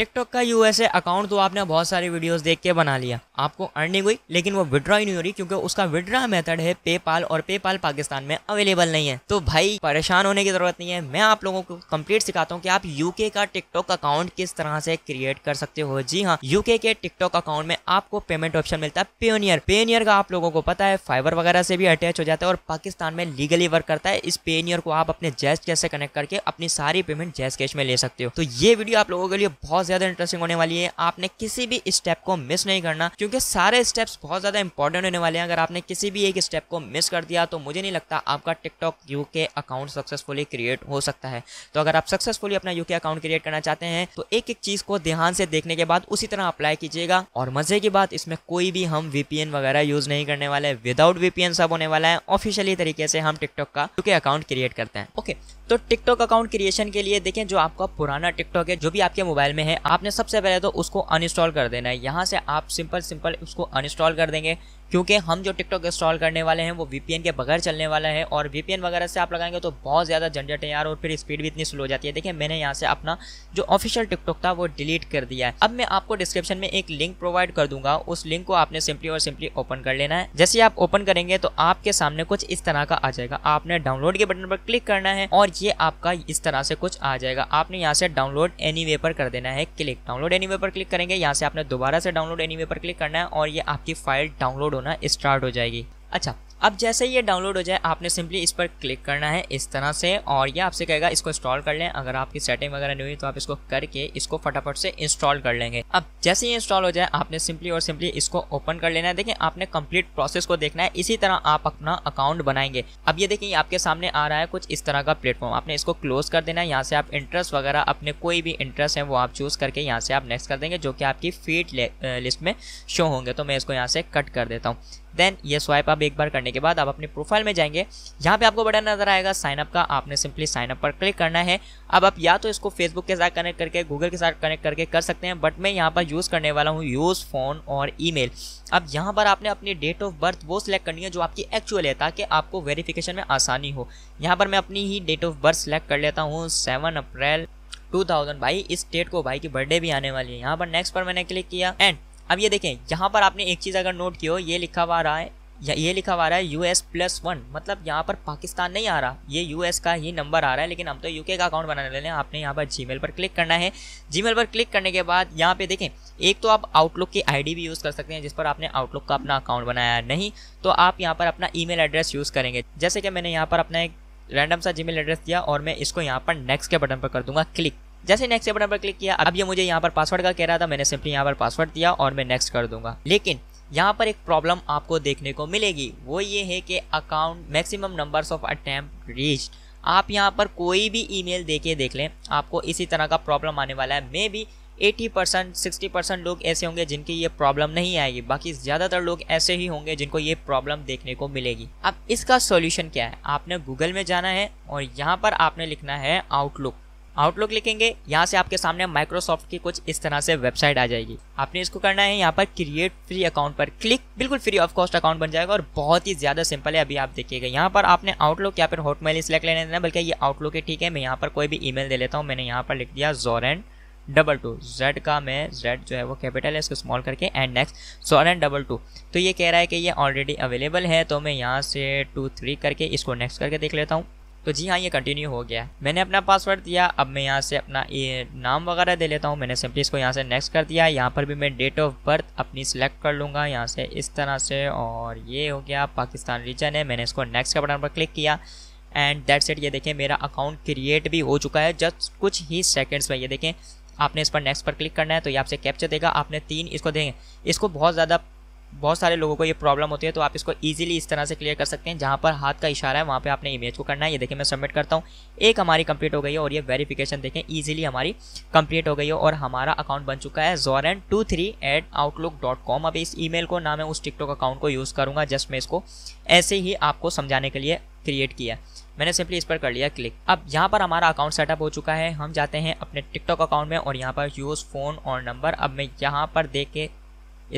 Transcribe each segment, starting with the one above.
TikTok का USA account तो आपने बहुत सारी वीडियोस देख के बना लिया आपको अर्निंग हुई लेकिन वो विड्रॉ ही नहीं हो रही क्योंकि उसका विड्रॉ मेथड है पेपाल और पेपाल पाकिस्तान में अवेलेबल नहीं है तो भाई परेशान होने की जरूरत नहीं है मैं आप लोगों को कंप्लीट सिखाता हूँ कि आप यूके का टिकटॉक अकाउंट किस तरह से क्रिएट कर सकते हो जी हाँ यूके के टिकटॉक अकाउंट में आपको पेमेंट ऑप्शन मिलता है पेनियर पेनियर का आप लोगों को पता है फाइबर वगैरह से भी अटैच हो जाता है और पाकिस्तान में लीगली वर्क करता है इस पेनियर को आप अपने जैस कैश से कनेक्ट करके अपनी सारी पेमेंट जैस कैश में ले सकते हो तो ये वीडियो आप लोगों के लिए बहुत ज़्यादा इंटरेस्टिंग होने वाली है आपने किसी भी स्टेप को मिस नहीं करना क्योंकि सारे स्टेप्स बहुत ज़्यादा इंपॉर्टेंट होने वाले हैं अगर आपने किसी भी एक स्टेप को मिस कर दिया तो मुझे नहीं लगता आपका TikTok U K account successfully create हो सकता है तो अगर आप सक्सेसफुली अपना यू के अकाउंट क्रिएट करना चाहते हैं तो एक एक चीज़ को ध्यान से देखने के बाद उसी तरह अप्लाई कीजिएगा और मज़े की बात इसमें कोई भी हम वीपीएन वगैरह यूज़ नहीं करने वाले विदाउट वीपीएन सब होने वाला है ऑफिशियली तरीके से हम टिकटॉक का यूके अकाउंट क्रिएट करते हैं ओके तो टिकटॉक अकाउंट क्रिएशन के लिए देखें जो आपका पुराना टिकटॉक है जो भी आपके मोबाइल में है है आपने सबसे पहले तो उसको अनइंस्टॉल कर देना है यहाँ से आप सिंपल सिंपल उसको अनइंस्टॉल कर देंगे क्योंकि हम जो टिकटॉक इंस्टॉल करने वाले हैं वो वीपीएन के बगैर चलने वाला है और वीपीएन वगैरह से आप लगाएंगे तो बहुत ज़्यादा झंझट है यार और फिर स्पीड भी इतनी स्लो हो जाती है देखिए मैंने यहाँ से अपना जो ऑफिशियल टिकटॉक था वो डिलीट कर दिया है अब मैं आपको डिस्क्रिप्शन में एक लिंक प्रोवाइड कर दूंगा उस लिंक को आपने सिंपली और सिंपली ओपन कर लेना है जैसे आप ओपन करेंगे तो आपके सामने कुछ इस तरह का आ जाएगा आपने डाउनलोड के बटन पर क्लिक करना है और ये आपका इस तरह से कुछ आ जाएगा आपने यहाँ से डाउनलोड एनी पर कर देना है क्लिक डाउनलोड एनी पर क्लिक करेंगे यहाँ से आपने दोबारा से डाउनलोड एनी पर क्लिक करना है और ये आपकी फाइल डाउनलोड होना स्टार्ट हो जाएगी अच्छा अब जैसे ये डाउनलोड हो जाए आपने सिंपली इस पर क्लिक करना है इस तरह से और ये आपसे कहेगा इसको इंस्टॉल कर लें अगर आपकी सेटिंग वगैरह नहीं हुई तो आप इसको करके इसको फटाफट से इंस्टॉल कर लेंगे अब जैसे ही इंस्टॉल हो जाए आपने सिंपली और सिंपली इसको ओपन कर लेना है देखें आपने कंप्लीट प्रोसेस को देखना है इसी तरह आप अपना अकाउंट बनाएंगे अब ये देखिए आपके सामने आ रहा है कुछ इस तरह का प्लेटफॉर्म आपने इसको क्लोज कर देना है यहाँ से आप इंटरेस्ट वगैरह अपने कोई भी इंटरेस्ट है वो आप चूज करके यहाँ से आप नेक्स्ट कर देंगे जो कि आपकी फीड लिस्ट में शो होंगे तो मैं इसको यहाँ से कट कर देता हूँ देन ये स्वाइप आप एक बार करने के बाद आप अपने प्रोफाइल में जाएंगे यहाँ पे आपको बटन नजर आएगा साइनअप का आपने सिंपली साइनअप पर क्लिक करना है अब आप या तो इसको फेसबुक के साथ कनेक्ट करके गूगल के साथ कनेक्ट करके कर सकते हैं बट मैं यहाँ पर यूज़ करने वाला हूँ यूज़ फ़ोन और ईमेल अब यहाँ पर आपने अपनी डेट ऑफ बर्थ वो सिलेक्ट करनी है जो आपकी एक्चुअल है ताकि आपको वेरिफिकेशन में आसानी हो यहाँ पर मैं अपनी ही डेट ऑफ बर्थ सेलेक्ट कर लेता हूँ सेवन अप्रैल 2000 भाई इस डेट को भाई की बर्थडे भी आने वाली है यहाँ पर नेक्स्ट पर मैंने क्लिक किया एंड अब ये देखें यहाँ पर आपने एक चीज़ अगर नोट की हो ये लिखा हुआ रहा है या ये लिखा हुआ रहा है यू एस प्लस वन मतलब यहाँ पर पाकिस्तान नहीं आ रहा ये यू एस का ही नंबर आ रहा है लेकिन हम तो यू के का अकाउंट बनाने लेने आपने यहाँ पर जी मेल पर क्लिक करना है जी मेल पर क्लिक करने के बाद यहाँ पे देखें एक तो आप आउटलुक की आई डी भी यूज़ कर सकते हैं जिस पर आपने आउटलुक का अपना अकाउंट बनाया है नहीं तो आप यहाँ पर अपना ई मेल एड्रेस यूज़ करेंगे जैसे कि मैंने यहाँ पर अपना एक रैंडम सा जी मेल एड्रेस दिया और मैं इसको यहाँ पर नेक्स्ट के बटन पर कर दूंगा क्लिक जैसे नेक्स्ट बटन पर क्लिक किया अब ये मुझे यहाँ पर पासवर्ड का कह रहा था मैंने सिंपली यहाँ पर पासवर्ड दिया और मैं नेक्स्ट कर दूंगा लेकिन यहाँ पर एक प्रॉब्लम आपको देखने को मिलेगी वो ये है कि account maximum numbers of attempt reach आप यहाँ पर कोई भी ईमेल देके देख लें आपको इसी तरह का प्रॉब्लम आने वाला है maybe 80 percent sixty percent लोग ऐसे होंगे जिनकी ये प्रॉब्लम नहीं आएगी बाकी ज़्यादातर लोग ऐसे ही होंगे जिनको ये प्रॉब्लम देखने को मिलेगी अब इसका सॉल्यूशन क्या है आपने गूगल में जाना है और यहाँ पर आपने लिखना है आउटलुक आउटलुक लिखेंगे यहाँ से आपके सामने माइक्रोसॉफ्ट की कुछ इस तरह से वेबसाइट आ जाएगी आपने इसको करना है यहाँ पर क्रिएट फ्री अकाउंट पर क्लिक बिल्कुल फ्री ऑफ कॉस्ट अकाउंट बन जाएगा और बहुत ही ज्यादा सिंपल है अभी आप देखिएगा यहाँ पर आपने आउटलुक या फिर हॉटमेल सिलेक्ट लेने देना बल्कि ये आउटलुक है ठीक है मैं यहाँ पर कोई भी ई दे लेता हूँ मैंने यहाँ पर लिख दिया जोरेन डबल टू जेड का मैं जेड जो है वो कैपिटल है इसको स्मॉल करके एंड नेक्स्ट सॉरन डबल टू तो ये कह रहा है कि ये ऑलरेडी अवेलेबल है तो मैं यहाँ से टू थ्री करके इसको नेक्स्ट करके देख लेता हूँ तो जी हाँ ये कंटिन्यू हो गया है मैंने अपना पासवर्ड दिया अब मैं यहाँ से अपना ये नाम वगैरह दे लेता हूँ मैंने सिंपली इसको यहाँ से नेक्स्ट कर दिया यहाँ पर भी मैं डेट ऑफ बर्थ अपनी सिलेक्ट कर लूँगा यहाँ से इस तरह से और ये हो गया पाकिस्तान रीजन है मैंने इसको नेक्स्ट का बटन पर क्लिक किया एंड दैट सेट ये देखें मेरा अकाउंट क्रिएट भी हो चुका है जस्ट कुछ ही सेकेंड्स में ये देखें आपने इस पर नेक्स्ट पर क्लिक करना है तो ये आपसे कैप्चर देगा आपने तीन इसको देखें इसको बहुत ज़्यादा बहुत सारे लोगों को ये प्रॉब्लम होती है तो आप इसको ईजिली इस तरह से क्लियर कर सकते हैं जहाँ पर हाथ का इशारा है वहाँ पे आपने इमेज को करना है ये देखिए मैं सबमिट करता हूँ एक हमारी कंप्लीट हो गई है और ये वेरिफिकेशन देखें ईजिली हमारी कंप्लीट हो गई है और हमारा अकाउंट बन चुका है जोरन two three eight Outlook dot com अब इस मेल को ना मैं उस टिकटॉक अकाउंट को यूज़ करूँगा जस्ट मैं इसको ऐसे ही आपको समझाने के लिए क्रिएट किया मैंने सिंपली इस पर कर लिया क्लिक अब यहाँ पर हमारा अकाउंट सेटअप हो चुका है हम जाते हैं अपने टिकटॉक अकाउंट में और यहाँ पर यूज़ फ़ोन और नंबर अब मैं यहाँ पर देख के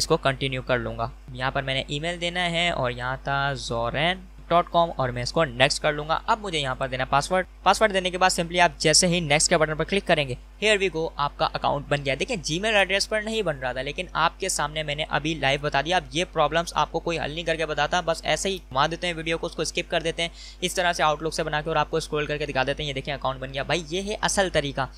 इसको कंटिन्यू कर लूँगा यहाँ पर मैंने ईमेल देना है और यहाँ था जोरेन डॉट कॉम और मैं इसको नेक्स्ट कर लूंगा अब मुझे यहाँ पर देना पासवर्ड पासवर्ड देने के बाद सिंपली आप जैसे ही नेक्स्ट के बटन पर क्लिक करेंगे हेयर वी गो आपका अकाउंट बन गया देखिए मेल एड्रेस पर नहीं बन रहा था लेकिन आपके सामने मैंने अभी लाइव बता दिया अब ये प्रॉब्लम्स आपको कोई हल नहीं करके बताता बस ऐसे ही घुमा देते हैं वीडियो को उसको स्किप कर देते हैं इस तरह से आउटलुक से बना के और आपको स्क्रोल करके दिखा देते हैं ये देखिए अकाउंट बन गया भाई ये है असल तरीका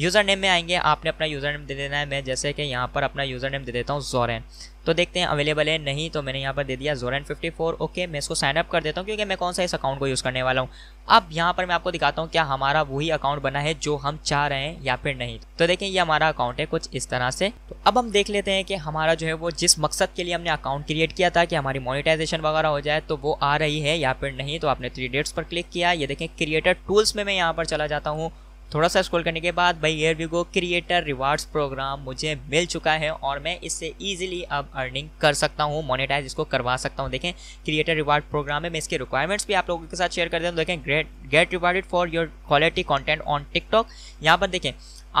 यूज़र नेम में आएंगे आपने अपना यूज़र नेम दे देना है मैं जैसे कि यहाँ पर अपना यूज़र नेम दे देता हूँ जोरेन तो देखते हैं अवेलेबल है नहीं तो मैंने यहाँ पर दे दिया जोरन फिफ्टी फोर ओके मैं इसको साइनअप कर देता हूँ क्योंकि मैं कौन सा इस अकाउंट को यूज़ करने वाला हूँ अब यहाँ पर मैं आपको दिखाता हूँ क्या हमारा वही अकाउंट बना है जो हम चाह रहे हैं या फिर नहीं तो देखें ये हमारा अकाउंट है कुछ इस तरह से तो अब हम देख लेते हैं कि हमारा जो है वो जिस मकसद के लिए हमने अकाउंट क्रिएट किया था कि हमारी मोनिटाइजेशन वगैरह हो जाए तो वो आ रही है या फिर नहीं तो आपने थ्री डेट्स पर क्लिक किया ये देखें क्रिएटर टूल्स में मैं यहाँ पर चला जाता हूँ थोड़ा सा स्क्रॉल करने के बाद भाई here we go creator rewards program मुझे मिल चुका है और मैं इससे ईजिली अब अर्निंग कर सकता हूँ मोनेटाइज इसको करवा सकता हूँ देखें क्रिएटर रिवार्ड प्रोग्राम में मैं इसके रिक्वायरमेंट्स भी आप लोगों के साथ शेयर कर देता देखें great get rewarded for your quality content on TikTok यहाँ पर देखें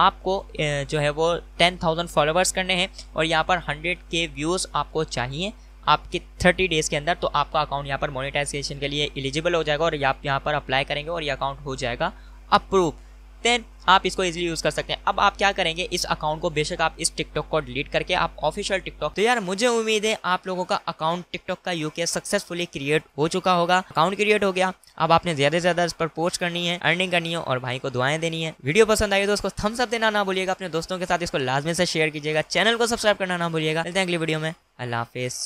आपको जो है वो टेन थाउजेंड फॉलोअर्स करने हैं और यहाँ पर हंड्रेड के व्यूज़ आपको चाहिए आपके 30 डेज़ के अंदर तो आपका अकाउंट यहाँ पर मोनेटाइजेशन के लिए एलिजिबल हो जाएगा और आप यहाँ पर अप्लाई करेंगे और ये अकाउंट हो जाएगा अप्रूव देन आप इसको इजीली यूज कर सकते हैं अब आप क्या करेंगे इस अकाउंट को बेशक आप इस टिकटॉक को डिलीट करके आप ऑफिशियल टिकटॉक तो यार मुझे उम्मीद है आप लोगों का अकाउंट टिकटॉक का यूके सक्सेसफुली क्रिएट हो चुका होगा अकाउंट क्रिएट हो गया अब आपने ज्यादा से ज्यादा इस पर पोस्ट करनी है अर्निंग करनी है और भाई को दुआएं देनी है वीडियो पसंद आई तो उसको थम्स अप देना ना भूलिएगा अपने दोस्तों के साथ इसको लाजमी से शेयर कीजिएगा चैनल को सब्सक्राइब करना ना भूलिएगा मिलते हैं अगली वीडियो में अल्लाह हाफिज